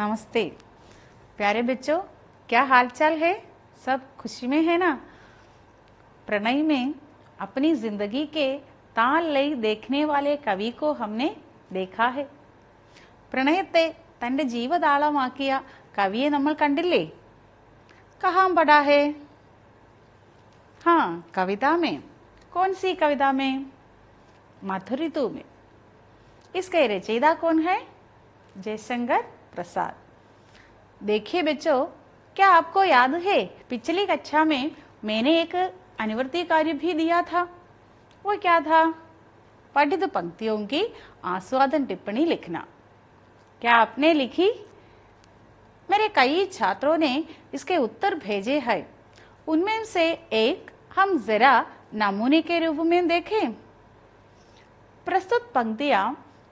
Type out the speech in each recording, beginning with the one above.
नमस्ते प्यारे बच्चों क्या हालचाल है सब खुशी में है ना प्रणय में अपनी जिंदगी के ताल लई देखने वाले कवि को हमने देखा है പ്രണയത്തെ തൻ്റെ ജീവതാളമാക്കിയ കവിയെ നമ്മൾ കണ്ടില്ലേ കഹാം പടാഹേ ഹാ കവിതാമേ കോൺസി കവിതാമേ में इसके रचयिता कौन है जयशंकर प्रसाद देखिए बच्चों क्या आपको याद है पिछली कक्षा में मैंने एक अनिवर्ती कार्य भी दिया था वो क्या था पठित पंक्तियों की आस्वादन टिप्पणी लिखना क्या आपने लिखी मेरे कई छात्रों ने इसके उत्तर भेजे हैं उनमें से एक हम जरा नमूने के रूप में देखें प्रस्तुत पंक्तियां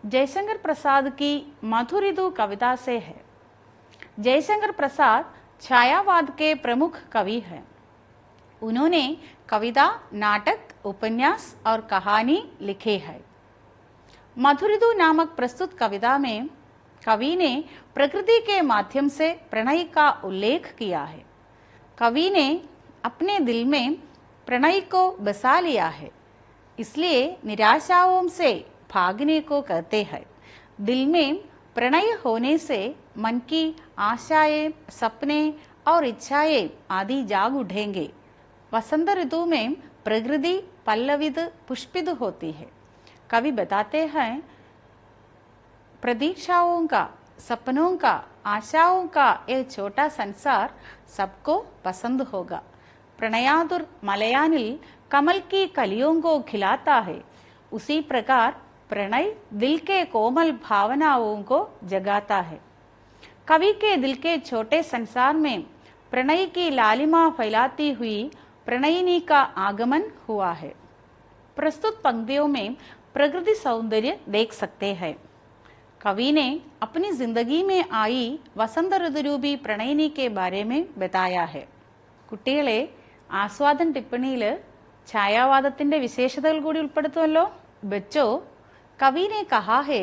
जयशंकर प्रसाद की मधुरिदु कविता से है जयशंकर प्रसाद छायावाद के प्रमुख कवि हैं उन्होंने कविता नाटक उपन्यास और कहानी लिखे है मधुरिदु नामक प्रस्तुत कविता में कवि ने प्रकृति के माध्यम से प्रणय का उल्लेख किया है कवि ने अपने दिल में प्रणय को बसा लिया है इसलिए निराशाओं से भागने को कहते हैं दिल में प्रणय होने से मन की आशाएं सपने और इच्छाएं आदि जाग उठेंगे वसंत ऋतु में प्रकृति पल्लवित पुष्पित होती है कवि बताते हैं प्रतीक्षाओं का सपनों का आशाओं का यह छोटा संसार सबको पसंद होगा प्रणयादुर मलयानिल कमल की कलियों को खिलाता है उसी प्रकार प्रणय दिल के कोमल भावनाओं को जगाता है कवि के दिल के छोटे संसार में प्रणय की लालिमा फैलाती हुई प्रणयिनी का आगमन हुआ है प्रस्तुत पंक्तियों में प्रकृति सौंदर्य देख सकते हैं कवि ने अपनी जिंदगी में आई वसंत ऋतु रूपी प्रणयिनी के बारे में बताया है കുട്ടികളെ आस्वादन टिप्पणी छायावाद വിശേഷതകൾ കൂടി ഉൾപ്പെടുത്തുമല്ലോ ബെച്ചോ कवि ने कहा है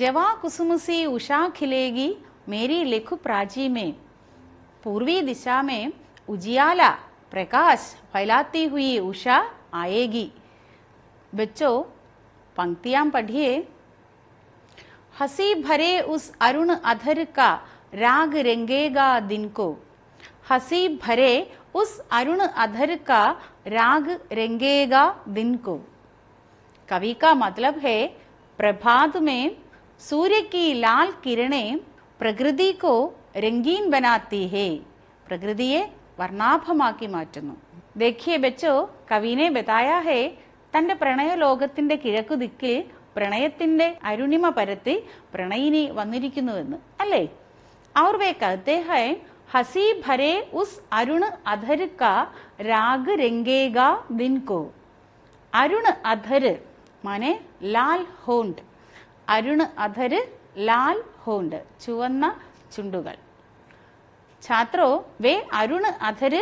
जवा कुसुम से उषा खिलेगी मेरी लिख प्राची में पूर्वी दिशा में उजियाला प्रकाश फैलाती हुई उषा आएगी बच्चों पंक्तियां पढ़िए हसी भरे उस अरुण अधर का राग रंगेगा दिन को हसी भरे उस अरुण अधर का राग रंगेगा दिन को कवि का मतलब है प्रभात में सूर्य की लाल किरणें പ്രകൃതി കോ രംഗീൻ ബനാത്തി ഹേ പ്രകൃതിയെ വർണ്ണാഭമാക്കി മാറ്റുന്നു ദേഖിയെ ബച്ചോ കവിനെ ബതായ ഹേ തന്റെ പ്രണയലോകത്തിന്റെ കിഴക്കുദിക്കിൽ പ്രണയത്തിന്റെ അരുണിമ പരത്തി പ്രണയിനി വന്നിരിക്കുന്നുവെന്ന് അല്ലേ അവർ വേ കഹത്തെ ഹൈ ഹസി ഭരേ ഉസ് അരുണ് അധര് കാ രാഗ് രംഗേഗ ദിൻകോ അരുണ് അധര് माने लाल होंड अरुण अधर लाल होंड ചുവന്ന चुंडुगल छात्रों वे अरुण अधर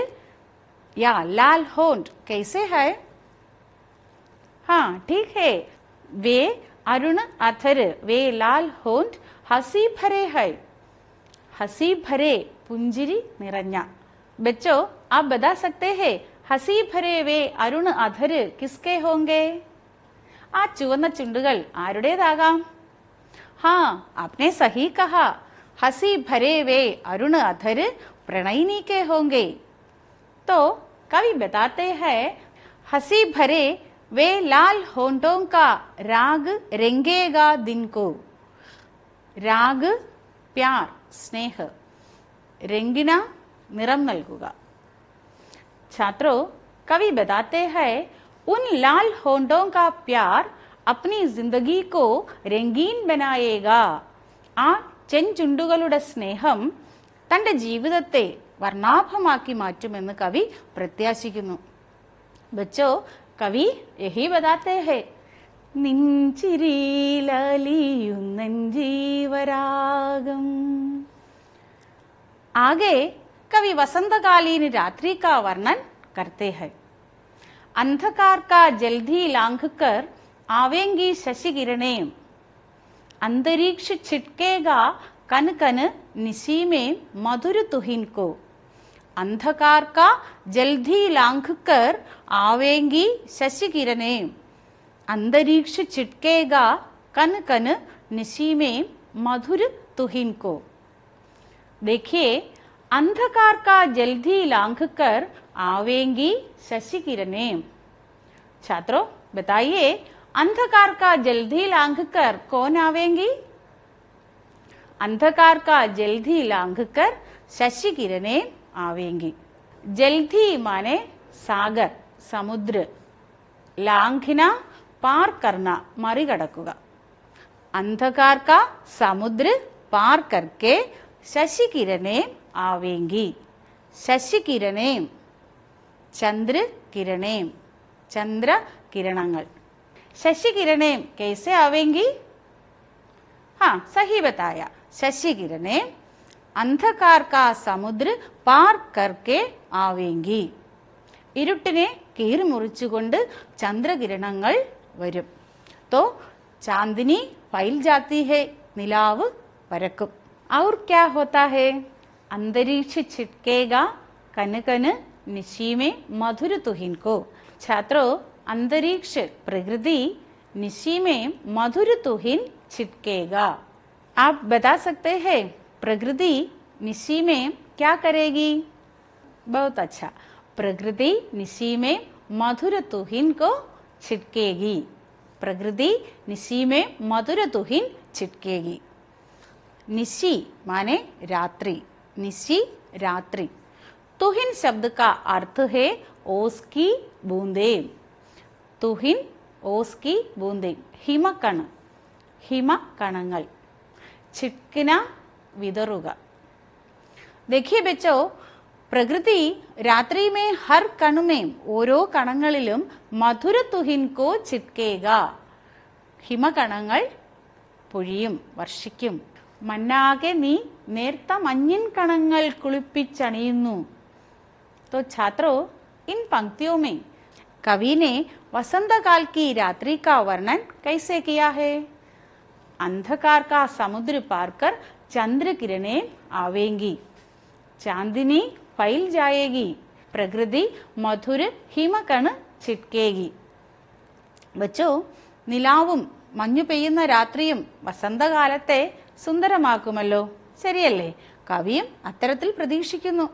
या लाल होंड कैसे है हाँ ठीक है वे अरुण अथर वे लाल होंड हसी भरे है हसी भरे पुंजिरी निरन्या बच्चों आप बता सकते हैं हसी भरे वे अरुण अधर किसके होंगे आ चुन चुंड ആരുടേതാകാം हाँ അപ്നെ सही कहा हसी भरे वे अरुण अधर प्रणयिनी के होंगे तो कवि बताते हैं हसी भरे वे लाल होंठों का राग रेंगेगा दिन को राग प्यार स्नेह रेंगिना निरम नल्गुगा छात्रों कवि बताते हैं उन लाल होंडों का प्यार अपनी जिंदगी को രംഗീൻ ബനായേഗാ ആ ചെഞ്ചുണ്ടുകളുടെ സ്നേഹം തൻ്റെ ജീവിതത്തെ വർണ്ണാഭമാക്കി മാറ്റുമെന്ന് കവി പ്രത്യാശിക്കുന്നു ബച്ചോ കവി യഹി ബദാത്തേ ഹേ നിഞ്ചിരിയിലലിയുന്നീവരാഗം ആകെ കവി വസന്തകാലീന രാത്രി കാ വർണ്ണൻ കർത്തേ ഹൈ अंधकार का जल्दी लांघ कर आवेंगी शशि किरणें अंतरिक्ष छिटकेगा कन कन निशी में मधुर तुहिन को अंधकार का जल्दी लांघ कर आवेंगी शशि किरणें अंतरिक्ष छिटकेगा कन कन निशी में मधुर तुहिन को देखिए अंधकार का जल्दी लांघ कर आवेंगी शशि किरणें छात्रों बताइए अंधकार का जल्दी लांघ कर कौन आवेंगी अंधकार का जल्दी लांघ कर शशि किरणें आवेंगी जल्दी माने सागर समुद्र लांघना पार करना मറികടക്കുക अंधकार का समुद्र पार करके शशि किरणें ആവേങ്കി ശശികിരണേം ചന്ദ്ര കിരണേം ചന്ദ്ര കിരണങ്ങൾ ശശികിരണേം കേസെ ആവേങ്കി ആ സഹീബത്തായ ശശികിരണേം അന്ധകാർക്കാ സമുദ്ര പാർ ആവേങ്കി ഇരുട്ടിനെ കീറിമുറിച്ചുകൊണ്ട് ചന്ദ്രകിരണങ്ങൾ വരും തോ ചാന്ദിനി ഫൈൽ ജാത്തി ഹേ നിലാവ് പരക്കും ഔർ ക്യാ ഹോത്താ ഹേ अंतरिक्ष छिटकेगा कन कन निशीमे मधुर तुहिन को छात्रों अंतरिक्ष प्रकृति निशीमे मधुर तुहिन छिटकेगा आप बता सकते हैं प्रकृति निशी में क्या करेगी बहुत अच्छा प्रकृति निशी में मधुर तुहिन को छिटकेगी प्रकृति निशी में मधुर तुहिन छिटकेगी निशी माने रात्रि निशी रात्रि तुहिन शब्द का अर्थ है ओस की बूंदे തുഹിൻ ഓസ്കി ബൂന്തി ഹിമക്കണ് ഹിമക്കണങ്ങൾ ചിക്കിന വിതറുക देखिए ബെച്ചോ പ്രകൃതി രാത്രിമേ ഹർ കണുമേം ഓരോ കണങ്ങളിലും മധുര തുഹിൻ കോ ചിത്കേക ഹിമകണങ്ങൾ പൊഴിയും വർഷിക്കും മണ്ണാകെ നീ നേർത്ത മഞ്ഞിൻ കണങ്ങൾ കുളിപ്പിച്ചണിയുന്നു तो छात्रों इन पंक्तियों में कवि ने वसंत काल की रात्रि का वर्णन कैसे किया है अंधकार का समुद्र पार कर चंद्र किरणें आवेंगी चांदनी फैल जाएगी प्रकृति मधुर हिमकण छिटकेगी बच्चों നിലാവും മഞ്ഞു പെയ്യുന്ന രാത്രിയും വസന്തകാലത്തെ സുന്ദരമാക്കുമല്ലോ ശരിയല്ലേ കവിയും അത്തരത്തിൽ പ്രതീക്ഷിക്കുന്നു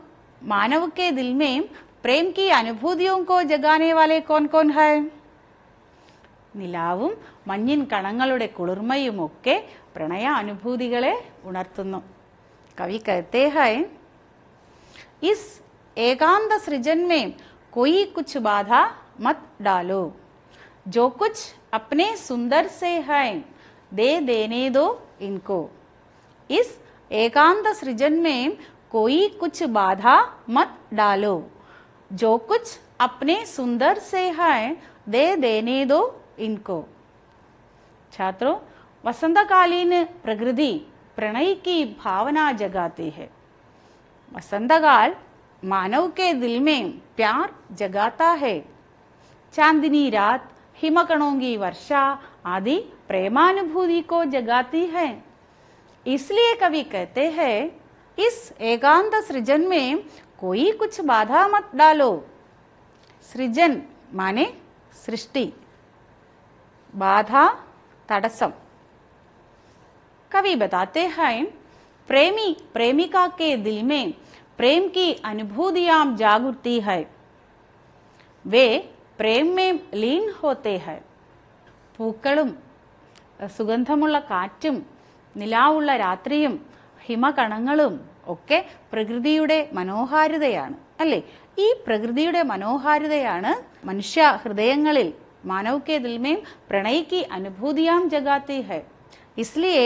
മാനവക്കെ ദിൽമയും പ്രേം കി അനുഭൂതിയും കോ ജഗാനെ വാലെ കോൺ കോൻ ഹായ് നിലാവും മഞ്ഞിൻ കണങ്ങളുടെ കുളിർമയുമൊക്കെ പ്രണയ അനുഭൂതികളെ ഉണർത്തുന്നു കവി കരുത്തേ ഹായ് ഇസ് ഏകാന്ത സൃജന്മേം കൊയി കുച്ച് ബാധ മത് ഡാലോ ജോ കുച്ച് अपने സുന്ദർ സേ ഹായ് ദേ देने दो इनको इस एकांत सृजन में कोई कुछ बाधा मत डालो जो कुछ अपने सुंदर से है दे देने दो इनको छात्रों वसंतकालीन प्रकृति प्रणय की भावना जगाती है वसंतकाल मानव के दिल में प्यार जगाता है चांदनी रात हिमकणों की वर्षा आदि प्रेमानुभूति को जगाती है इसलिए कवि कहते हैं इस एकांत सृजन में कोई कुछ बाधा मत डालो सृजन माने सृष्टि बाधा तड़सम कवि बताते हैं प्रेमी प्रेमिका के दिल में प्रेम की अनुभूतियां जागृति है वे प्रेम में लीन होते हैं पूकड़ सुगंधम നിലാവുള്ള രാത്രിയും ഹിമകണങ്ങളും ഒക്കെ പ്രകൃതിയുടെ മനോഹാരിതയാണ് അല്ലേ ഈ പ്രകൃതിയുടെ മനോഹാരിതയാണ് മനുഷ്യ ഹൃദയങ്ങളിൽ मानव के दिल में प्रणय की अनुभूतियां जगाती है इसलिए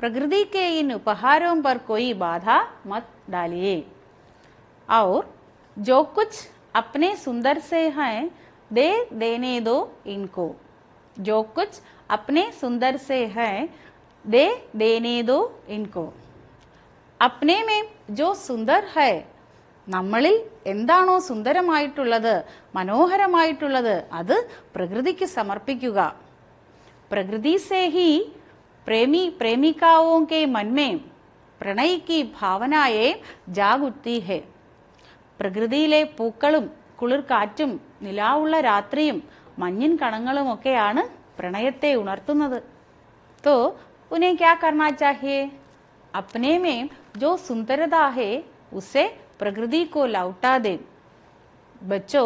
प्रकृति के इन उपहारों पर कोई बाधा मत डालिए और जो कुछ अपने सुंदर से हैं दे देने दो इनको जो कुछ अपने सुंदर से हैं दे देने दो इनको अपने में जो सुंदर है നമ്മളിൽ എന്താണോ സുന്ദരമായിട്ടുള്ളത് മനോഹരമായിട്ടുള്ളത് അത് പ്രകൃതിക്ക് സമർപ്പിക്കുക പ്രകൃതി സേഹി പ്രേമി പ്രേമികാവോ കെ മന്മേം പ്രണയിക്ക് ഭാവനായെ ജാഗുത്തി ഹെ പ്രകൃതിയിലെ പൂക്കളും കുളിർക്കാറ്റും നിലാവുള്ള രാത്രിയും മഞ്ഞിൻ കണങ്ങളുമൊക്കെയാണ് പ്രണയത്തെ ഉണർത്തുന്നത് തോ उन्हें क्या करना चाहिए अपने में जो सुंदरता है उसे प्रकृति को लौटा दे बच्चों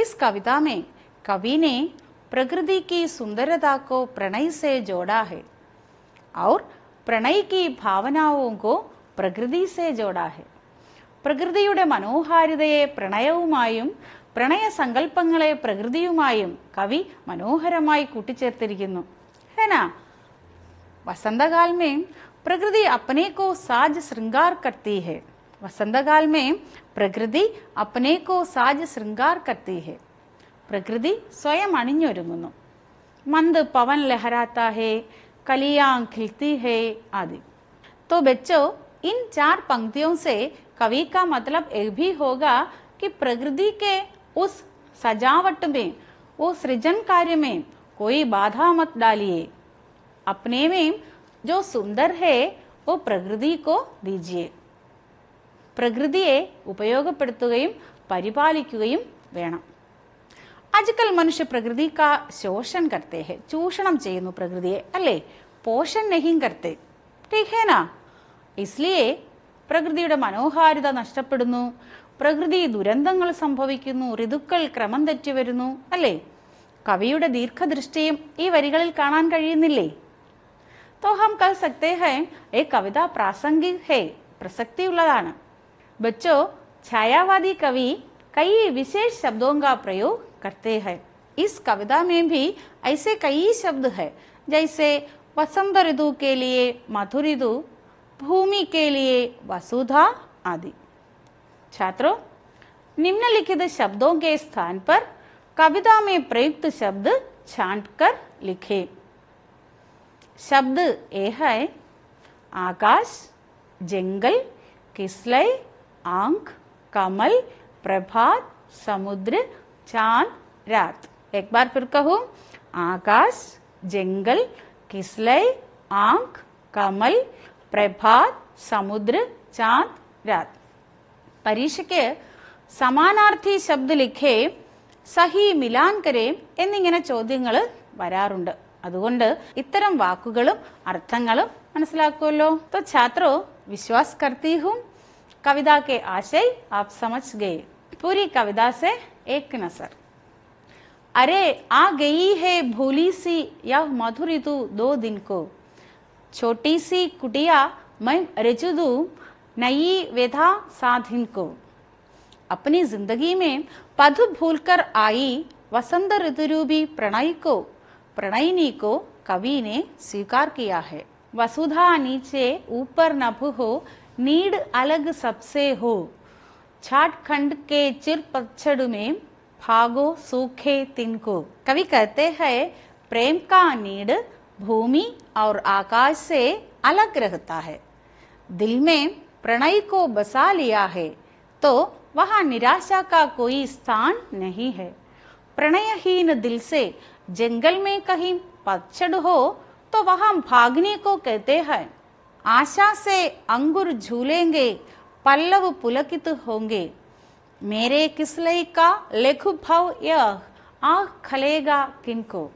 इस कविता में कवि ने प्रकृति की सुंदरता को प्रणय से जोड़ा है और प्रणय की भावनाओं को प्रकृति से जोड़ा है प्रकृति മനോഹാരിതയെ പ്രണയവുമായും പ്രണയ സങ്കല്പങ്ങളെ പ്രകൃതിയുമായും കവി മനോഹരമായി കൂട്ടിച്ചേർത്തിരിക്കുന്നു ഹെന वसंतकाल में प्रकृति अपने को साज श्रृंगार करती है वसंतकाल में प्रकृति अपने को साज श्रृंगार करती है प्रकृति स्वयं അണിഞ്ഞൊരുങ്ങുന്നു मंद पवन लहराता है കലിയാങ് खिलती है आदि तो बच्चों इन चार पंक्तियों से कवि का मतलब ये भी होगा कि प्रकृति के उस सजावट में वो सृजन कार्य में कोई बाधा मत डालिए अपने में जो सुंदर है वो പ്രകൃതിക്കോ ദീജിയെ പ്രകൃതിയെ ഉപയോഗപ്പെടുത്തുകയും പരിപാലിക്കുകയും വേണം അജുക്കൽ മനുഷ്യ പ്രകൃതി കാ ശോഷൺ കർത്തേ ഹെ ചൂഷണം ചെയ്യുന്നു പ്രകൃതിയെ അല്ലേ പോഷൻ നഹിം കർത്തേ ടീക്കേന ഇസ്ലിയെ പ്രകൃതിയുടെ മനോഹാരിത നഷ്ടപ്പെടുന്നു പ്രകൃതി ദുരന്തങ്ങൾ സംഭവിക്കുന്നു ഋതുക്കൾ ക്രമം തെറ്റി വരുന്നു അല്ലേ കവിയുടെ ദീർഘദൃഷ്ടിയും ഈ വരികളിൽ കാണാൻ കഴിയുന്നില്ലേ तो हम कह सकते हैं एक कविता प्रासंगिक है प्रसक्ति उलान बच्चों छायावादी कवि कई विशेष शब्दों का प्रयोग करते हैं इस कविता में भी ऐसे कई शब्द है जैसे वसंत ऋतु के लिए मधु ऋतु भूमि के लिए वसुधा आदि छात्रों निम्नलिखित शब्दों के स्थान पर कविता में प्रयुक्त शब्द छांट कर लिखें शब्द ए है आकाश जंगल किस्लै आंख कमल प्रभात समुद्र चांद रात एक बार फिर कहूँ आकाश जंगल किस्लै आंख കമൽ പ്രഭാത് സമുദ്ര ചാന്ദ് രാത് പരീക്ഷയ്ക്ക് സമാനാർത്ഥി ശബ്ദ ലിഖേ സഹി മിലാൻ കരേം എന്നിങ്ങനെ ചോദ്യങ്ങൾ വരാറുണ്ട് അതുകൊണ്ട് ഇത്തരം വാക്കുകളും അർത്ഥങ്ങളും മനസ്സിലാക്കുമല്ലോ തോ ഛാത്രോ വിശ്വാസ് കർത്തി ഹും കവിത കെ ആശയ് ആപ് സമജ് ഗേ പൂരി കവിത സെ ഏക് നസർ अरे आ गई है भोली सी यह मधुर ऋतु दो दिन को छोटी सी कुटिया मैं रजुदू नई वेधा साधिन को अपनी जिंदगी में पद भूल कर आई वसंत ऋतुरूपी प्रणय को प्रणयिनी को कवि ने स्वीकार किया है वसुधा नीचे ऊपर नभ हो नीड अलग सबसे हो झारखंड के चिर पतझड़ में भागो सूखे तिनको कवि कहते हैं प्रेम का नीड भूमि और आकाश से अलग रहता है दिल में प्रणय को बसा लिया है तो वहाँ निराशा का कोई स्थान नहीं है प्रणयहीन दिल से जंगल में कहीं पतझड़ हो तो वहां भागने को कहते हैं आशा से अंगुर झूलेंगे पल्लव पुलकित होंगे मेरे किसलई का लेखु भाव यह आँख खलेगा किनको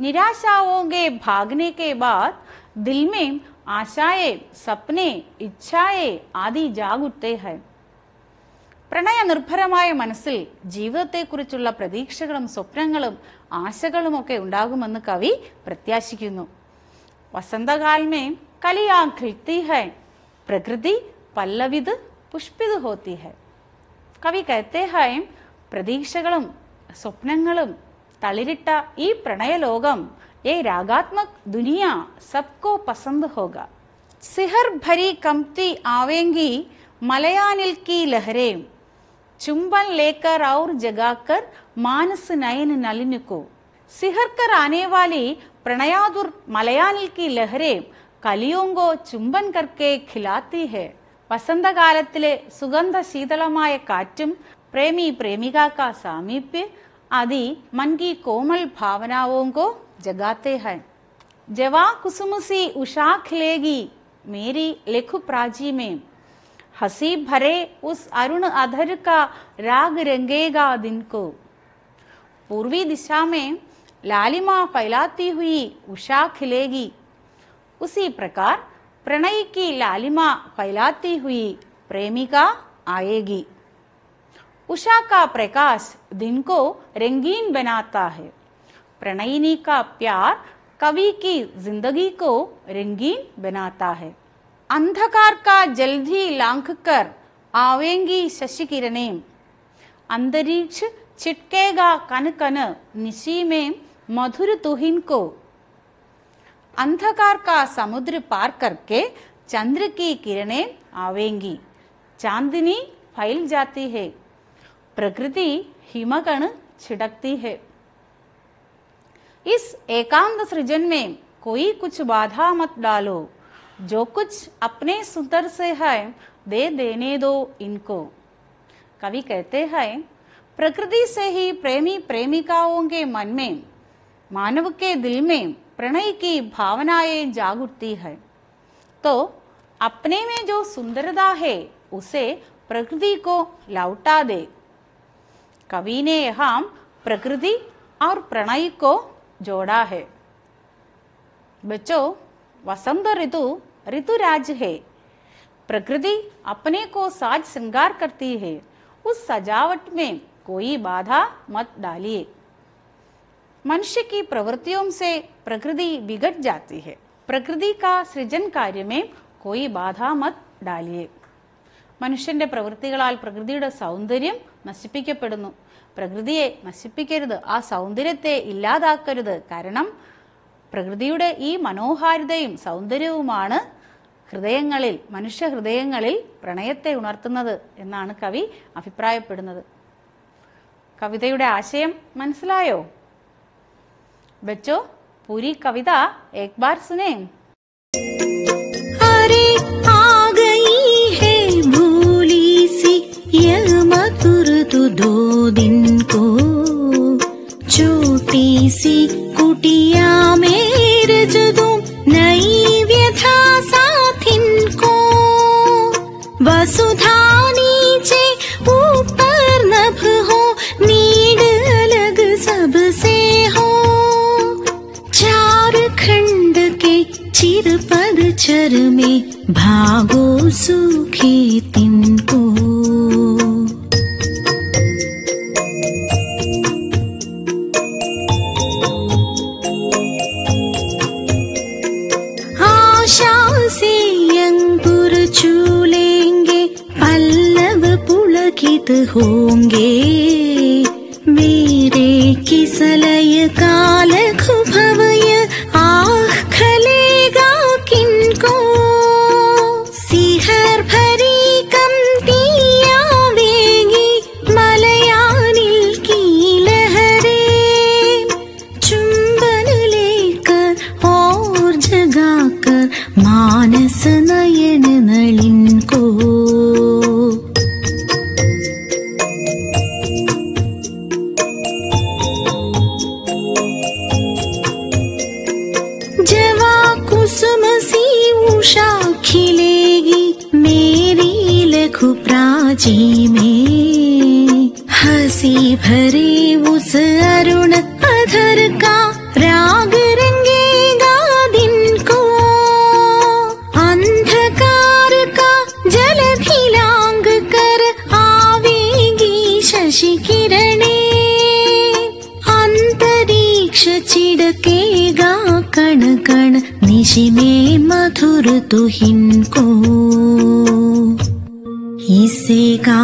निराशा होंगे भागने के बाद दिल में आशाएं सपने इच्छाएं आदि जाग उठते हैं പ്രണയ നിർഭരമായ മനസ്സിൽ ജീവിതത്തെക്കുറിച്ചുള്ള പ്രതീക്ഷകളും സ്വപ്നങ്ങളും ആശകളും ഒക്കെ ഉണ്ടാകുമെന്ന് കവി പ്രത്യാശിക്കുന്നു വസന്തകാൽമേ കലിയാ ഖിൽത്തി ഹൈ പ്രകൃതി പല്ലവിത് പുഷ്പിത് ഹോത്തി ഹൈ കവി കയത്തെ പ്രതീക്ഷകളും സ്വപ്നങ്ങളും തളിരിട്ട ഈ പ്രണയലോകം ഏ രാഗാത്മക് ദുനിയ സബ്കോ പസന്ത് ഹോക സിഹർ ഭരി कमती ആവേങ്കി മലയാനിൽക്കി की चुंबन लेकर और जगाकर मानस नयन नलिन को सिहर कर आने वाली प्रणयादुर मलयानी की लहरे कलियों को चुंबन करके खिलाती है वसंत काल सुगंध शीतल काचु प्रेमी प्रेमिका का सामीप्य आदि मन की कोमल भावनाओं को जगाते हैं जवा कुसुमसी उषा खिलेगी मेरी लेखु प्राची में हसी भरे उस अरुण अधर का राग रंगेगा दिन को पूर्वी दिशा में लालिमा फैलाती हुई उषा खिलेगी उसी प्रकार प्रणय की लालिमा फैलाती हुई प्रेमिका आएगी उषा का प्रकाश दिन को रंगीन बनाता है प्रणयिनी का प्यार कवि की जिंदगी को रंगीन बनाता है अंधकार का जल्दी लांघ कर आवेंगी शशि किरणे अंतरिक्ष छिटकेगा कन कन निशी में मधुर तुहिन को अंधकार का समुद्र पार करके चंद्र की किरणें आवेंगी चांदनी फैल जाती है प्रकृति हिमकण छिड़कती है इस एकांत सृजन में कोई कुछ बाधा मत डालो जो कुछ अपने सुंदर से है दे देने दो इनको कवि कहते हैं प्रकृति से ही प्रेमी प्रेमिकाओं के मन में मानव के दिल में प्रणय की भावनाएं जाग उठती है तो अपने में जो सुंदरता है उसे प्रकृति को लौटा दे कवि ने यहाँ प्रकृति और प्रणय को जोड़ा है बच्चों वसंत ऋतु ऋतुराज है प्रकृति अपने को साज श्रृंगार करती है उस सजावट में कोई बाधा मत डालिए मनुष्य की प्रवृत्तियों से प्रकृति बिगड़ जाती है പ്രകൃതി കാ സൃജൻ കാര്യമേ കോയി ബാധാമത് ഡാലിയെ മനുഷ്യന്റെ പ്രവൃത്തികളാൽ പ്രകൃതിയുടെ സൗന്ദര്യം നശിപ്പിക്കപ്പെടുന്നു പ്രകൃതിയെ നശിപ്പിക്കരുത് ആ സൗന്ദര്യത്തെ ഇല്ലാതാക്കരുത് കാരണം പ്രകൃതിയുടെ ഈ മനോഹാരിതയും സൗന്ദര്യവുമാണ് ഹൃദയങ്ങളിൽ മനുഷ്യ ഹൃദയങ്ങളിൽ പ്രണയത്തെ ഉണർത്തുന്നത് എന്നാണ് കവി അഭിപ്രായപ്പെടുന്നത് കവിതയുടെ ആശയം മനസ്സിലായോ വെച്ചോ പുരി കവിത ഏക്ബാർ സുനേം दो दिन को छोटी सी कुटिया अक्षर में भागो सुखी तिम तुहिनको तो इसे का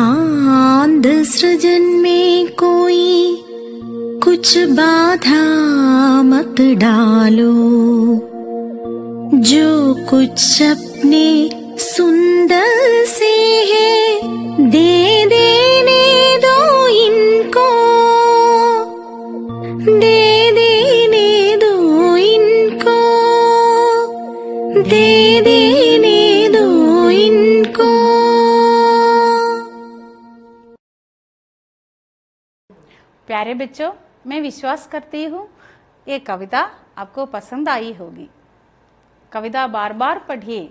सृजन में कोई कुछ बाधा मत डालो जो कुछ अपने सुंदर प्यारे बच्चों मैं विश्वास करती हूँ ये कविता आपको पसंद आई होगी कविता बार बार पढ़िए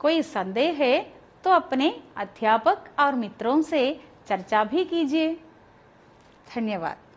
कोई संदेह है तो अपने अध्यापक और मित्रों से चर्चा भी कीजिए धन्यवाद